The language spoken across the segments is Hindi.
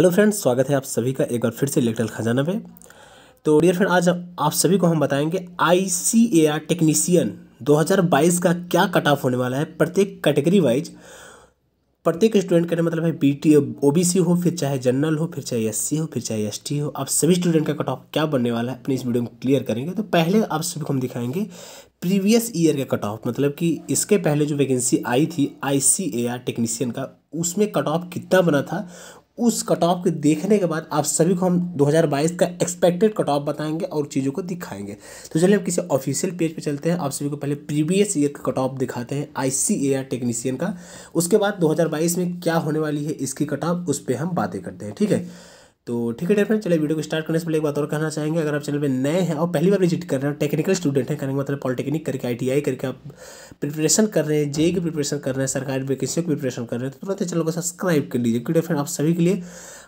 हेलो फ्रेंड्स स्वागत है आप सभी का एक बार फिर से इलेक्ट्रल खजाना में तो डियर फ्रेंड आज आप सभी को हम बताएंगे आई सी ए आर टेक्नीसियन 2022 का क्या कट ऑफ होने वाला है प्रत्येक कैटेगरी वाइज प्रत्येक स्टूडेंट का मतलब है बी टी सी हो फिर चाहे जनरल हो फिर चाहे सी हो फिर चाहे टी हो आप सभी स्टूडेंट का कट ऑफ क्या बनने वाला है अपनी इस वीडियो में क्लियर करेंगे तो पहले आप सभी को हम दिखाएंगे प्रीवियस ईयर का कट ऑफ मतलब कि इसके पहले जो वैकेंसी आई थी आई सी ए आर टेक्नीसियन का उसमें कट ऑफ कितना बना था उस कट ऑफ के देखने के बाद आप सभी को हम 2022 का एक्सपेक्टेड कट ऑफ बताएंगे और चीज़ों को दिखाएंगे तो चलिए हम किसी ऑफिशियल पेज पे चलते हैं आप सभी को पहले प्रीवियस ईयर का कट ऑफ दिखाते हैं आई टेक्नीसियन का उसके बाद 2022 में क्या होने वाली है इसकी कट ऑफ उस पर हम बातें करते हैं ठीक है तो ठीक है डेयर फ्रेंड चलिए वीडियो को स्टार्ट करने से पहले एक बात और कहना चाहेंगे अगर आप चैनल पे नए हैं और पहली बार विजिट कर रहे हैं टेक्निकल स्टूडेंट हैं करेंगे मतलब पॉलिटेक्निक करके आईटीआई करके आप प्रिपरेशन कर रहे हैं जे की प्रिपरेशन कर रहे हैं सरकारी वैकेंसी की प्रिपरेशन कर रहे हैं तो तुरंत चैनल को सब्सक्राइब कर लीजिए क्योंकि फ्रेंड आप सभी के लिए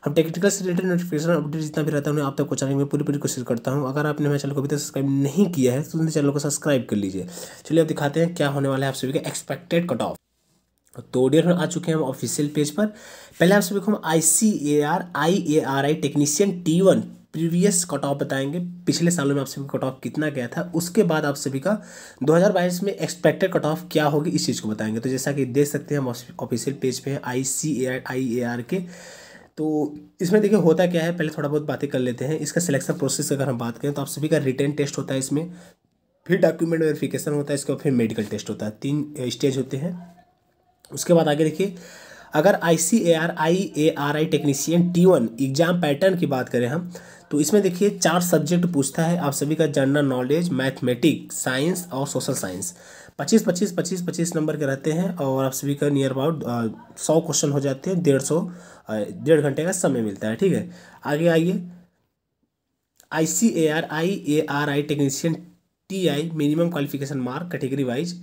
हम टेक्निकल से रिलेटेड नोटिफिकेशन अपडेट जितना भी रहता है उन्हें आप तक पहुँचाने में पूरी पूरी कोशिश करता हूँ अगर आपने मेरे चैनल को अभी तक सब्सक्राइब नहीं किया है तो तुरंत चैनल को सब्सक्राइब कर लीजिए चलिए अब दिखाते हैं क्या होने वाला है आप सभी का एक्सपेक्टेड कट ऑफ तो डियर आ चुके हैं हम ऑफिशियल पेज पर पहले आप सभी को हम I C A R I A R I technician T one previous cut off बताएंगे पिछले सालों में आप सभी कट ऑफ कितना गया था उसके बाद आप सभी का 2022 में एक्सपेक्टेड कट ऑफ क्या होगी इस चीज़ को बताएंगे तो जैसा कि देख सकते हैं हम ऑफिशियल पेज पे हैं आई C A R I A are के तो इसमें देखिए होता क्या है पहले थोड़ा बहुत बातें कर लेते हैं इसका सिलेक्शन प्रोसेस अगर हम बात करें तो आप सभी का रिटर्न टेस्ट होता है इसमें फिर डॉक्यूमेंट वेरिफिकेशन होता है इसके बाद फिर मेडिकल टेस्ट होता है तीन स्टेज होते हैं उसके बाद आगे देखिए अगर I C A R I A R I technician T one exam pattern की बात करें हम तो इसमें देखिए चार सब्जेक्ट पूछता है आप सभी का जनरल नॉलेज मैथमेटिक्स साइंस और सोशल साइंस पच्चीस पच्चीस पच्चीस पच्चीस नंबर के रहते हैं और आप सभी का नियर अबाउट सौ क्वेश्चन हो जाते हैं डेढ़ सौ डेढ़ घंटे का समय मिलता है ठीक है आगे आइए I C A R I A R I technician T I minimum qualification mark category wise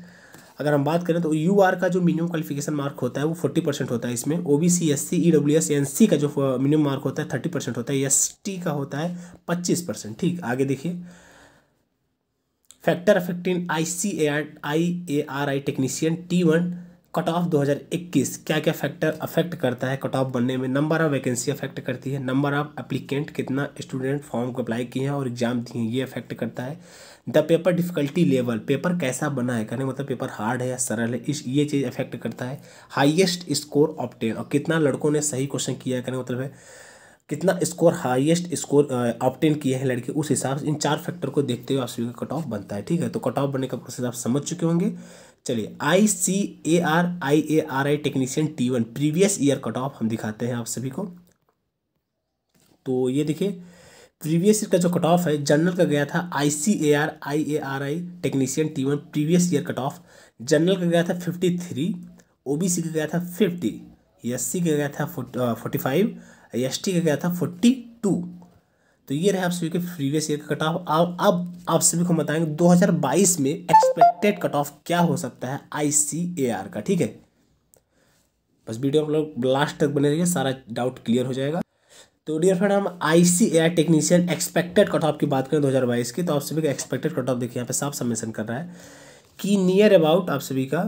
अगर हम बात करें तो यू आर का जो मिनिमम क्वालिफिकेशन मार्क होता है वो फोर्टी परसेंट होता है इसमें O B C S C E W S N C का जो मिनिमम मार्क होता है थर्टी परसेंट होता है एस टी का होता है पच्चीस परसेंट ठीक आगे देखिए factor affecting I C A R I A R I technician T one cut off 2021 क्या क्या फैक्टर अफेक्ट करता है कट ऑफ बनने में नंबर ऑफ वैकेंसी अफेक्ट करती है नंबर ऑफ एप्लीकेंट कितना स्टूडेंट फॉर्म को अप्लाई किए हैं और एग्जाम दिए हैं ये अफेक्ट करता है the paper difficulty level paper कैसा बना है कहने मतलब पेपर हार्ड है या सरल है इस ये चीज़ अफेक्ट करता है हाइएस्ट स्कोर ऑप्टेन और कितना लड़कों ने सही क्वेश्चन किया है कहने मतलब है कितना स्कोर हाईएस्ट स्कोर ऑप्टेन किए हैं लड़के उस हिसाब से इन चार फैक्टर को देखते हुए आप सभी का कट ऑफ बनता है ठीक है तो कट ऑफ बनने का प्रोसेस आप समझ चुके होंगे चलिए I C A R I A R I technician T one previous year cut off हम दिखाते हैं आप सभी को तो ये देखिए प्रीवियस ईयर का जो कट ऑफ है जनरल का गया था I C A R I A R I technician T one previous year cut off general का गया था fifty three O B C का गया था फिफ्टी एस सी का गया था फोर्टी फाइव एस टी का गया था फोर्टी टू तो ये रहे आप सभी के प्रीवियस ईयर का कट ऑफ अब अब आप सभी को बताएंगे 2022 में एक्सपेक्टेड कट ऑफ क्या हो सकता है आई का ठीक है बस वीडियो आप लोग लास्ट तक बने रहिए सारा डाउट क्लियर हो जाएगा तो डियर फ्रेंड हम I C air technician expected cut off की बात करें 2022 की तो आप सभी का एक्सपेक्टेड कट ऑफ देखिए यहाँ पे साफ सबमिशन कर रहा है कि नियर अबाउट आप सभी का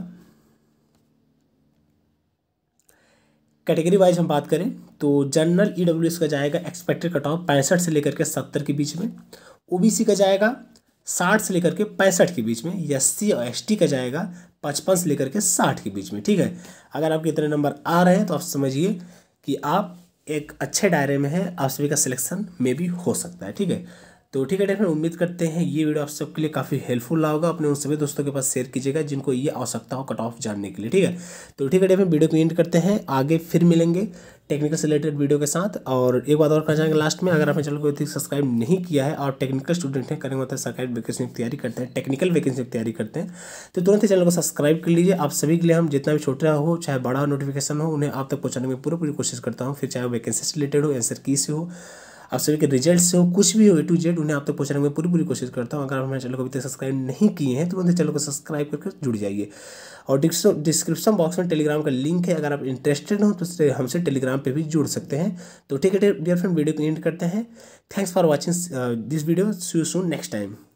कैटेगरी वाइज हम बात करें तो जनरल ई e का जाएगा एक्सपेक्टेड कट ऑफ पैंसठ से लेकर के सत्तर के बीच में ओ का जाएगा साठ से लेकर के पैंसठ के बीच में एस सी और एस का जाएगा पचपन से लेकर के साठ के बीच में ठीक है अगर आपके इतने नंबर आ रहे हैं तो आप समझिए कि आप एक अच्छे दायरे में हैं आप सभी का सिलेक्शन में भी हो सकता है ठीक है तो ठीक है डेट उम्मीद करते हैं ये वीडियो आप सबके लिए काफ़ी हेल्पफुल रहा होगा अपने उन सभी दोस्तों के पास शेयर कीजिएगा जिनको ये आवश्यकता हो कट ऑफ जानने के लिए ठीक है तो ठीक है डेट वीडियो को एंड करते हैं आगे फिर मिलेंगे टेक्निकल से रिलेटेड वीडियो के साथ और एक बात और कहना चाहेंगे लास्ट में अगर आपने चैनल को सब्सक्राइब नहीं किया है और टेक्निकल स्टूडेंट हैं करेंगे मतलब सरकारी वैकेंसी की तैयारी करते हैं टेक्निकल वैकेंसी की तैयारी करते हैं तो तुरंत ही चैनल को सब्सक्राइब कर लीजिए आप सभी के लिए हम जितना भी छोटा हो चाहे बड़ा नोटिफिकेशन हो उन्हें आप तक पहुँचाने में पूरी पूरी कोशिश करता हूँ फिर चाहे वैकेंसी से रिलेटेड हो एंसर की से हो आप सभी के रिजल्ट से हो कुछ भी हो ए टू जेड उन्हें आप तक तो पहुँचाने में पूरी पूरी कोशिश करता हूँ अगर आप हमारे चैनल को अभी तक सब्सक्राइब नहीं किए हैं तो उन्हें चैनल को सब्सक्राइब करके जुड़ जाइए और डिस्क्रिप्शन बॉक्स में टेलीग्राम का लिंक है अगर आप इंटरेस्टेड हो तो हमसे टेलीग्राम पर भी जुड़ सकते हैं तो ठीक है डियर फ्रेंड वीडियो को एंड करते हैं thanks for watching this video so soon next time